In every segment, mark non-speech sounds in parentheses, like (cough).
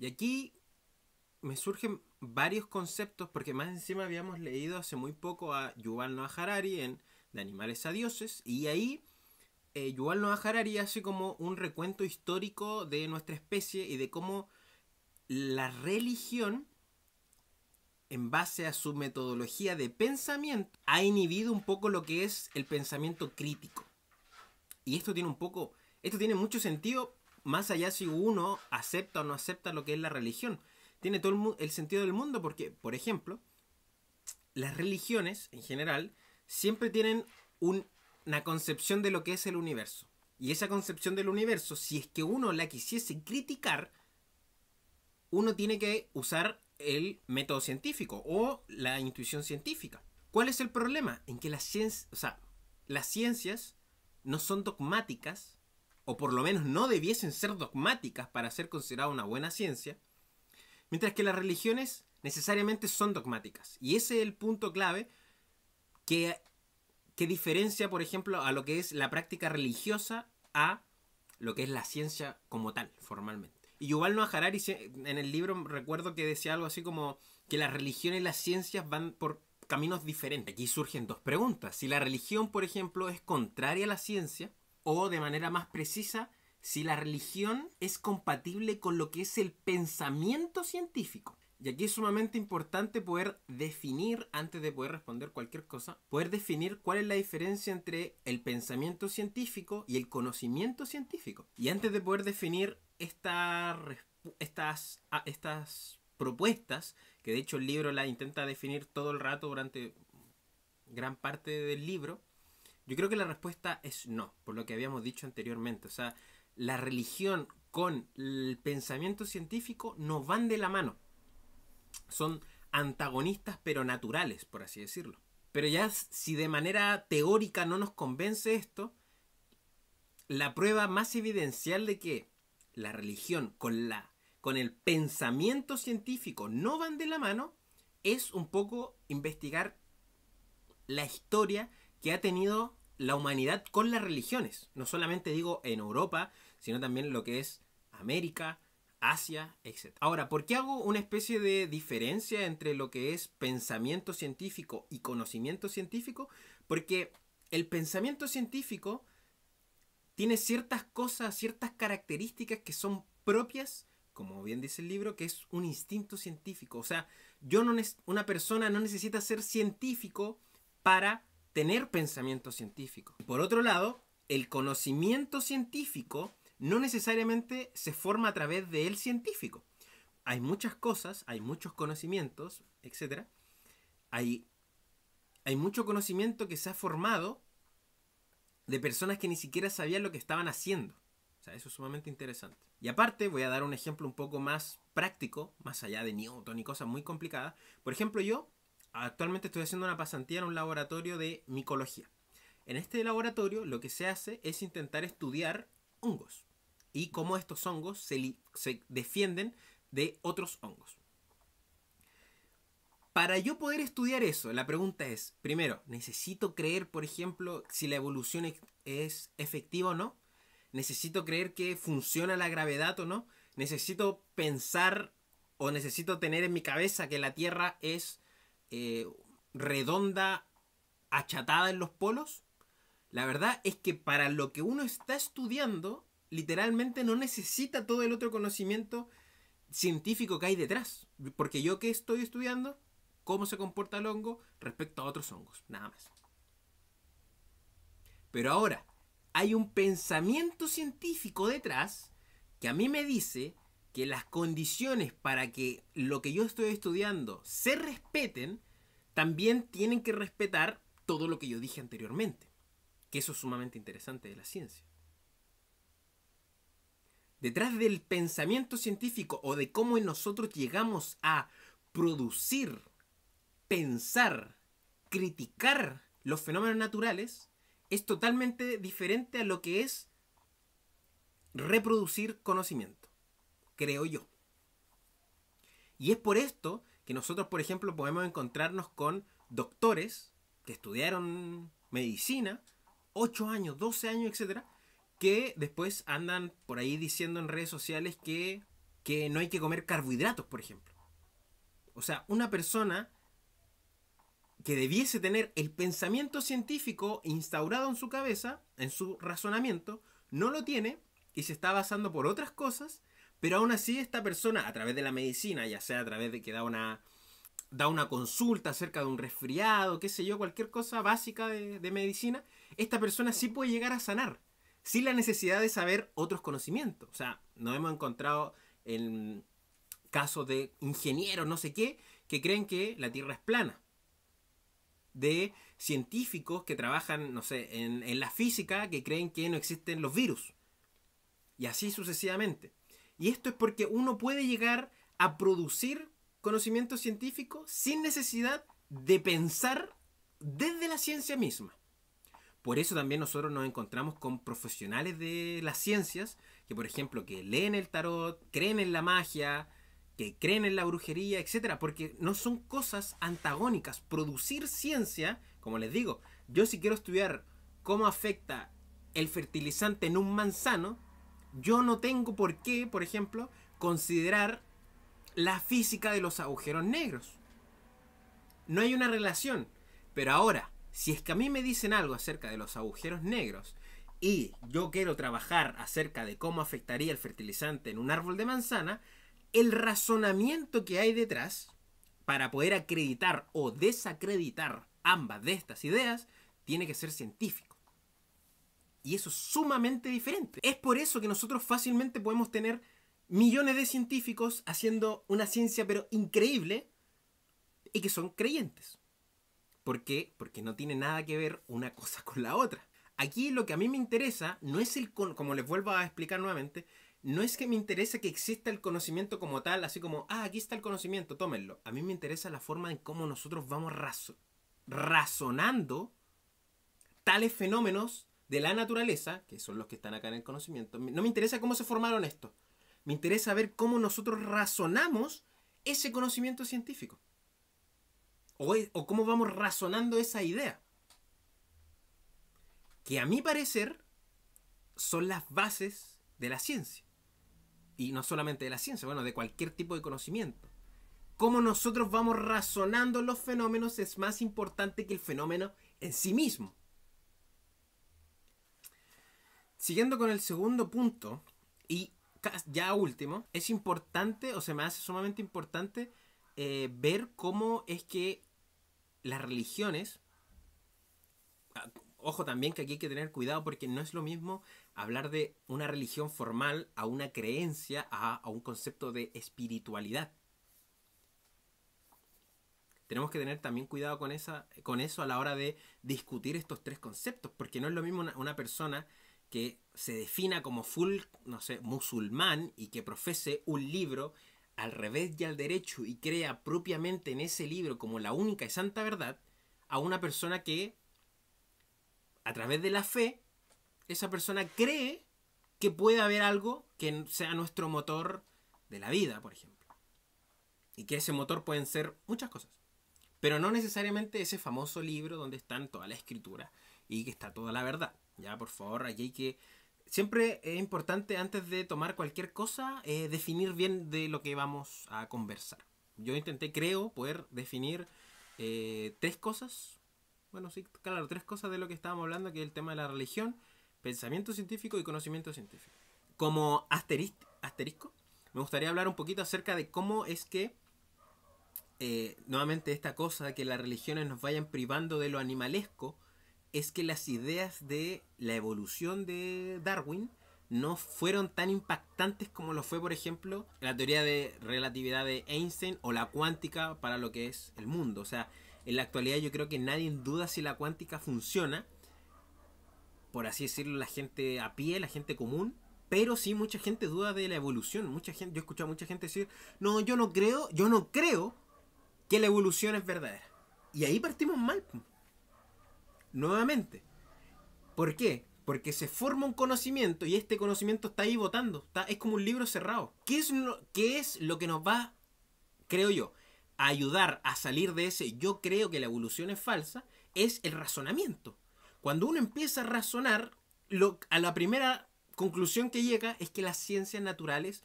Y aquí me surgen varios conceptos, porque más encima habíamos leído hace muy poco a Yuval Noah Harari en De Animales a Dioses, y ahí eh, Yuval Noah Harari hace como un recuento histórico de nuestra especie y de cómo la religión, en base a su metodología de pensamiento, ha inhibido un poco lo que es el pensamiento crítico. Y esto tiene un poco, esto tiene mucho sentido más allá si uno acepta o no acepta lo que es la religión. Tiene todo el, sentido del mundo porque, por ejemplo, las religiones en general siempre tienen una concepción de lo que es el universo. Y esa concepción del universo, si es que uno la quisiese criticar, uno tiene que usar el método científico o la intuición científica. ¿Cuál es el problema? En que las, o sea, las ciencias no son dogmáticas o por lo menos no debiesen ser dogmáticas para ser considerada una buena ciencia, mientras que las religiones necesariamente son dogmáticas. Y ese es el punto clave que, diferencia, por ejemplo, a lo que es la práctica religiosa a lo que es la ciencia como tal, formalmente. Y Yuval Noah Harari en el libro recuerdo que decía algo así como que las religiones y las ciencias van por caminos diferentes. Aquí surgen dos preguntas. Si la religión, por ejemplo, es contraria a la ciencia, o de manera más precisa, si la religión es compatible con lo que es el pensamiento científico. Y aquí es sumamente importante poder definir, antes de poder responder cualquier cosa, poder definir cuál es la diferencia entre el pensamiento científico y el conocimiento científico. Y antes de poder definir estas, estas propuestas, que de hecho el libro la intenta definir todo el rato durante gran parte del libro, yo creo que la respuesta es no, por lo que habíamos dicho anteriormente. O sea, la religión con el pensamiento científico no van de la mano. Son antagonistas pero naturales, por así decirlo. Pero ya si de manera teórica no nos convence esto, la prueba más evidencial de que la religión con, la, con el pensamiento científico no van de la mano es un poco investigar la historia que ha tenido la humanidad con las religiones. No solamente digo en Europa, sino también lo que es América, Asia, etc. Ahora, ¿por qué hago una especie de diferencia entre lo que es pensamiento científico y conocimiento científico? Porque el pensamiento científico tiene ciertas cosas, ciertas características que son propias, como bien dice el libro, que es un instinto científico. O sea, yo no una persona no necesita ser científico para tener pensamiento científico. Por otro lado, el conocimiento científico no necesariamente se forma a través de del científico. Hay muchas cosas, hay muchos conocimientos, etc. Hay, hay mucho conocimiento que se ha formado de personas que ni siquiera sabían lo que estaban haciendo. O sea, eso es sumamente interesante. Y aparte, voy a dar un ejemplo un poco más práctico, más allá de Newton y cosas muy complicadas. Por ejemplo, yo actualmente estoy haciendo una pasantía en un laboratorio de micología. En este laboratorio lo que se hace es intentar estudiar hongos y cómo estos hongos se, defienden de otros hongos. Para yo poder estudiar eso, la pregunta es, primero, ¿necesito creer, por ejemplo, si la evolución es efectiva o no? ¿Necesito creer que funciona la gravedad o no? ¿Necesito pensar o necesito tener en mi cabeza que la Tierra es eh, redonda, achatada en los polos, la verdad es que para lo que uno está estudiando, literalmente no necesita todo el otro conocimiento científico que hay detrás. Porque yo que estoy estudiando, cómo se comporta el hongo respecto a otros hongos, nada más. Pero ahora, hay un pensamiento científico detrás que a mí me dice que las condiciones para que lo que yo estoy estudiando se respeten, también tienen que respetar todo lo que yo dije anteriormente. Que eso es sumamente interesante de la ciencia. Detrás del pensamiento científico o de cómo nosotros llegamos a producir, pensar, criticar los fenómenos naturales, es totalmente diferente a lo que es reproducir conocimiento creo yo. Y es por esto que nosotros, por ejemplo, podemos encontrarnos con doctores que estudiaron medicina, 8 años, 12 años, etc. que después andan por ahí diciendo en redes sociales que, que no hay que comer carbohidratos, por ejemplo. O sea, una persona que debiese tener el pensamiento científico instaurado en su cabeza, en su razonamiento, no lo tiene y se está basando por otras cosas pero aún así esta persona, a través de la medicina, ya sea a través de que da una, da una consulta acerca de un resfriado, qué sé yo, cualquier cosa básica de, de, medicina, esta persona sí puede llegar a sanar, sin la necesidad de saber otros conocimientos. O sea, nos hemos encontrado en casos de ingenieros, no sé qué, que creen que la Tierra es plana. De científicos que trabajan, no sé, en, en la física, que creen que no existen los virus. Y así sucesivamente. Y esto es porque uno puede llegar a producir conocimiento científico sin necesidad de pensar desde la ciencia misma. Por eso también nosotros nos encontramos con profesionales de las ciencias, que por ejemplo, que leen el tarot, creen en la magia, que creen en la brujería, etcétera, porque no son cosas antagónicas. Producir ciencia, como les digo, yo si quiero estudiar cómo afecta el fertilizante en un manzano, yo no tengo por qué, por ejemplo, considerar la física de los agujeros negros. No hay una relación. Pero ahora, si es que a mí me dicen algo acerca de los agujeros negros y yo quiero trabajar acerca de cómo afectaría el fertilizante en un árbol de manzana, el razonamiento que hay detrás para poder acreditar o desacreditar ambas de estas ideas tiene que ser científico. Y eso es sumamente diferente. Es por eso que nosotros fácilmente podemos tener millones de científicos haciendo una ciencia pero increíble y que son creyentes. ¿Por qué? Porque no tiene nada que ver una cosa (laughs) con la otra. Aquí lo que a mí me interesa no es el, como les vuelvo a explicar nuevamente, no es que me interesa que exista el conocimiento como tal, así como, ah, aquí está el conocimiento, tómenlo. A mí me interesa la forma en cómo nosotros vamos razonando tales fenómenos de la naturaleza, que son los que están acá en el conocimiento, no me interesa cómo se formaron esto Me interesa ver cómo nosotros razonamos ese conocimiento científico. O, o cómo vamos razonando esa idea. Que a mi parecer son las bases de la ciencia. Y no solamente de la ciencia, bueno, de cualquier tipo de conocimiento. Cómo nosotros vamos razonando los fenómenos es más importante que el fenómeno en sí mismo. Siguiendo con el segundo punto, y ya último, es importante, o se me hace sumamente importante, eh, ver cómo es que las religiones, ah, ojo también que aquí hay que tener cuidado porque no es lo mismo hablar de una religión formal a una creencia, a, un concepto de espiritualidad. Tenemos que tener también cuidado con, esa, con eso a la hora de discutir estos tres conceptos, porque no es lo mismo una persona que se defina como full, no sé, musulmán y que profese un libro al revés y al derecho y crea propiamente en ese libro como la única y santa verdad a una persona que a través de la fe esa persona cree que puede haber algo que sea nuestro motor de la vida, por ejemplo. Y que ese motor pueden ser muchas cosas. Pero no necesariamente ese famoso libro donde están toda la escritura y que está toda la verdad. Ya, por favor, aquí que... Siempre es importante, antes de tomar cualquier cosa, eh, definir bien de lo que vamos a conversar. Yo intenté, creo, poder definir eh, tres cosas. Bueno, sí, claro, tres cosas de lo que estábamos hablando, que es el tema de la religión, pensamiento científico y conocimiento científico. Como asterisco, me gustaría hablar un poquito acerca de cómo es que eh, nuevamente esta cosa de que las religiones nos vayan privando de lo animalesco es que las ideas de la evolución de Darwin no fueron tan impactantes como lo fue, por ejemplo, la teoría de relatividad de Einstein o la cuántica para lo que es el mundo. O sea, en la actualidad yo creo que nadie duda si la cuántica funciona, por así decirlo, la gente a pie, la gente común, pero sí mucha gente duda de la evolución. Mucha gente, yo he escuchado a mucha gente decir, no, yo no creo, yo no creo que la evolución es verdadera. Y ahí partimos mal nuevamente. ¿Por qué? Porque se forma un conocimiento y este conocimiento está ahí votando. Está, es como un libro cerrado. ¿Qué es, lo, ¿Qué es lo que nos va, creo yo, a ayudar a salir de ese yo creo que la evolución es falsa? Es el razonamiento. Cuando uno empieza a razonar, lo, a la primera conclusión que llega es que las ciencias naturales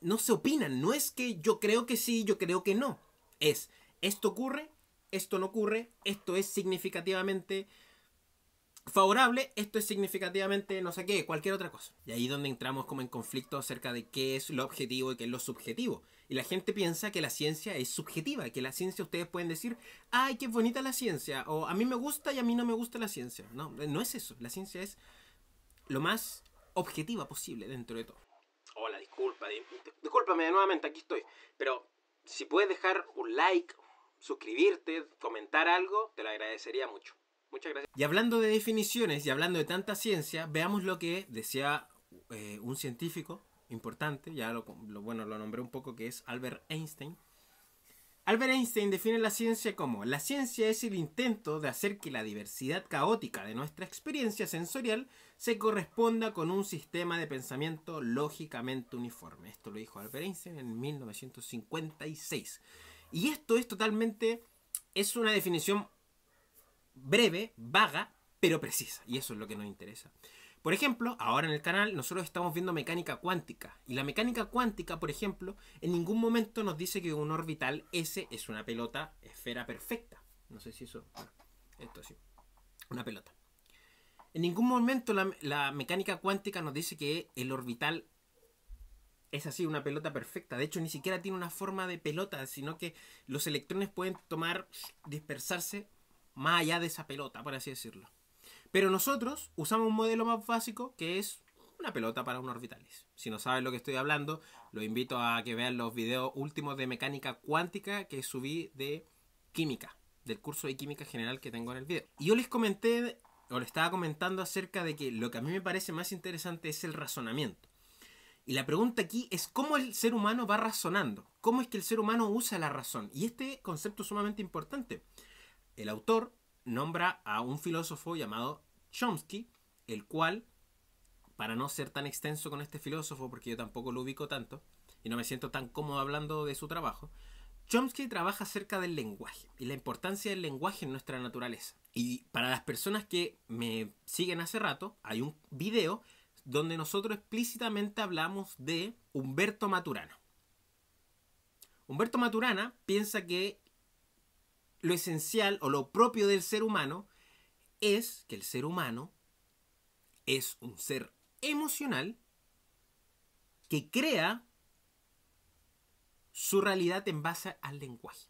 no se opinan. No es que yo creo que sí, yo creo que no. Es, esto ocurre, esto no ocurre, esto es significativamente favorable, esto es significativamente no sé qué, cualquier otra cosa. Y ahí es donde entramos como en conflicto acerca de qué es lo objetivo y qué es lo subjetivo. Y la gente piensa que la ciencia es subjetiva, que la ciencia ustedes pueden decir, ay, qué bonita la ciencia, o a mí me gusta y a mí no me gusta la ciencia. No, no es eso, la ciencia es lo más objetiva posible dentro de todo. Hola, disculpa, discúlpame nuevamente, aquí estoy. Pero si puedes dejar un like, suscribirte, comentar algo, te lo agradecería mucho. Muchas gracias. Y hablando de definiciones y hablando de tanta ciencia, veamos lo que decía eh, un científico importante, ya lo, bueno, lo nombré un poco, que es Albert Einstein. Albert Einstein define la ciencia como la ciencia es el intento de hacer que la diversidad caótica de nuestra experiencia sensorial se corresponda con un sistema de pensamiento lógicamente uniforme. Esto lo dijo Albert Einstein en 1956. Y esto es totalmente, es una definición breve, vaga, pero precisa. Y eso es lo que nos interesa. Por ejemplo, ahora en el canal nosotros estamos viendo mecánica cuántica. Y la mecánica cuántica, por ejemplo, en ningún momento nos dice que un orbital S es una pelota esfera perfecta. No sé si eso... Esto sí. Una pelota. En ningún momento la, la mecánica cuántica nos dice que el orbital es así, una pelota perfecta. De hecho, ni siquiera tiene una forma de pelota, sino que los electrones pueden tomar, dispersarse más allá de esa pelota, por así decirlo. Pero nosotros usamos un modelo más básico que es una pelota para unos orbitales. Si no saben lo que estoy hablando, los invito a que vean los videos últimos de mecánica cuántica que subí de química, del curso de química general que tengo en el video. Y yo les comenté, o les estaba comentando acerca de que lo que a mí me parece más interesante es el razonamiento. Y la pregunta aquí es cómo el ser humano va razonando, cómo es que el ser humano usa la razón. Y este concepto es sumamente importante. El autor nombra a un filósofo llamado Chomsky, el cual, para no ser tan extenso con este filósofo, porque yo tampoco lo ubico tanto, y no me siento tan cómodo hablando de su trabajo, Chomsky trabaja acerca del lenguaje y la importancia del lenguaje en nuestra naturaleza. Y para las personas que me siguen hace rato, hay un video donde nosotros explícitamente hablamos de Humberto Maturana. Humberto Maturana piensa que lo esencial o lo propio del ser humano es que el ser humano es un ser emocional que crea su realidad en base al lenguaje.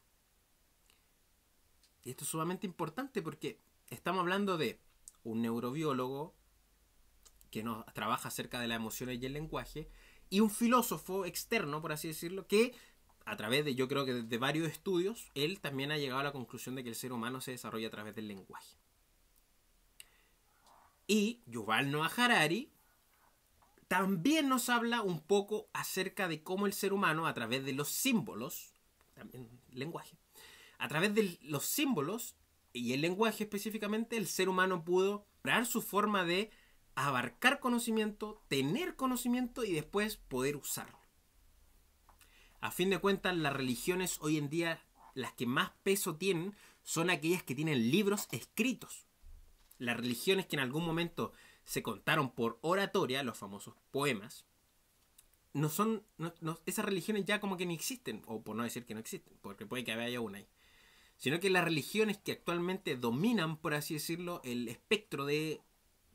Y esto es sumamente importante porque estamos hablando de un neurobiólogo, que nos trabaja acerca de las emociones y el lenguaje, y un filósofo externo, por así decirlo, que a través de, yo creo que desde varios estudios, él también ha llegado a la conclusión de que el ser humano se desarrolla a través del lenguaje. Y Yuval Noah Harari también nos habla un poco acerca de cómo el ser humano, a través de los símbolos, también lenguaje, a través de los símbolos y el lenguaje específicamente, el ser humano pudo crear su forma de abarcar conocimiento, tener conocimiento y después poder usarlo. A fin de cuentas, las religiones hoy en día, las que más peso tienen, son aquellas que tienen libros escritos. Las religiones que en algún momento se contaron por oratoria, los famosos poemas, no son, esas religiones ya como que ni existen, o por no decir que no existen, porque puede que haya una ahí, sino que las religiones que actualmente dominan, por así decirlo, el espectro de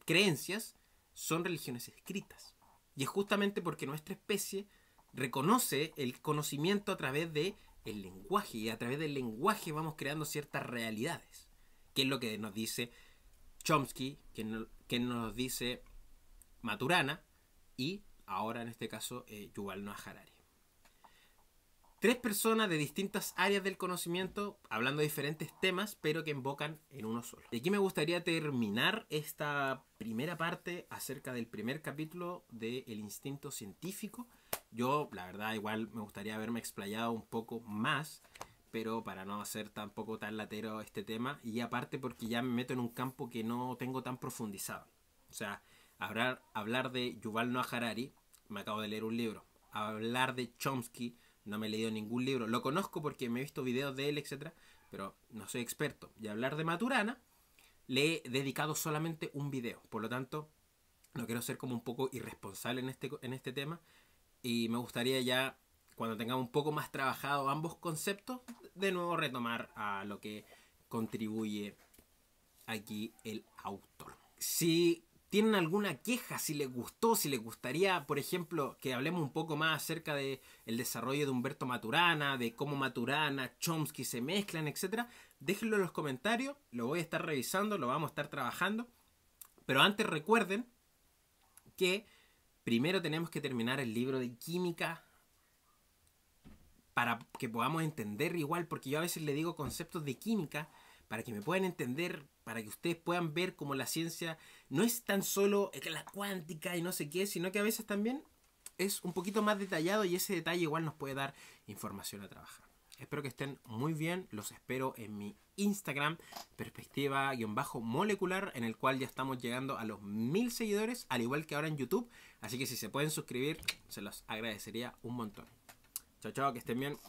creencias son religiones escritas. Y es justamente porque nuestra especie reconoce el conocimiento a través de el lenguaje y a través del lenguaje vamos creando ciertas realidades, que es lo que nos dice Chomsky, que, nos dice Maturana y ahora en este caso eh, Yuval Noah Harari tres personas de distintas áreas del conocimiento hablando de diferentes temas, pero que invocan en uno solo. Y aquí me gustaría terminar esta primera parte acerca del primer capítulo de El instinto científico. Yo, la verdad, igual me gustaría haberme explayado un poco más, pero para no hacer tampoco tan latero este tema, y aparte porque ya me meto en un campo que no tengo tan profundizado. O sea, hablar, hablar de Yuval Noah Harari, me acabo de leer un libro, hablar de Chomsky, no me he leído ningún libro. Lo conozco porque me he visto videos de él, etc. pero no soy experto. Y hablar de Maturana, le he dedicado solamente un video. Por lo tanto, no quiero ser como un poco irresponsable en este, en este tema. Y me gustaría ya, cuando tenga un poco más trabajado ambos conceptos, de nuevo retomar a lo que contribuye aquí el autor. Sí tienen alguna queja, si les gustó, si les gustaría, por ejemplo, que hablemos un poco más acerca del el desarrollo de Humberto Maturana, de cómo Maturana, Chomsky se mezclan, etc. Déjenlo en los comentarios, lo voy a estar revisando, lo vamos a estar trabajando. Pero antes recuerden que primero tenemos que terminar el libro de química para que podamos entender igual, porque yo a veces le digo conceptos de química para que me puedan entender, para que ustedes puedan ver cómo la ciencia no es tan solo eh, la cuántica y no sé qué, sino que a veces también es un poquito más detallado y ese detalle igual nos puede dar información a trabajar. Espero que estén muy bien, los espero en mi Instagram, perspectiva-molecular, en el cual ya estamos llegando a los mil seguidores, al igual que ahora en YouTube. Así que si se pueden suscribir, se los agradecería un montón. Chao, chao, que estén bien.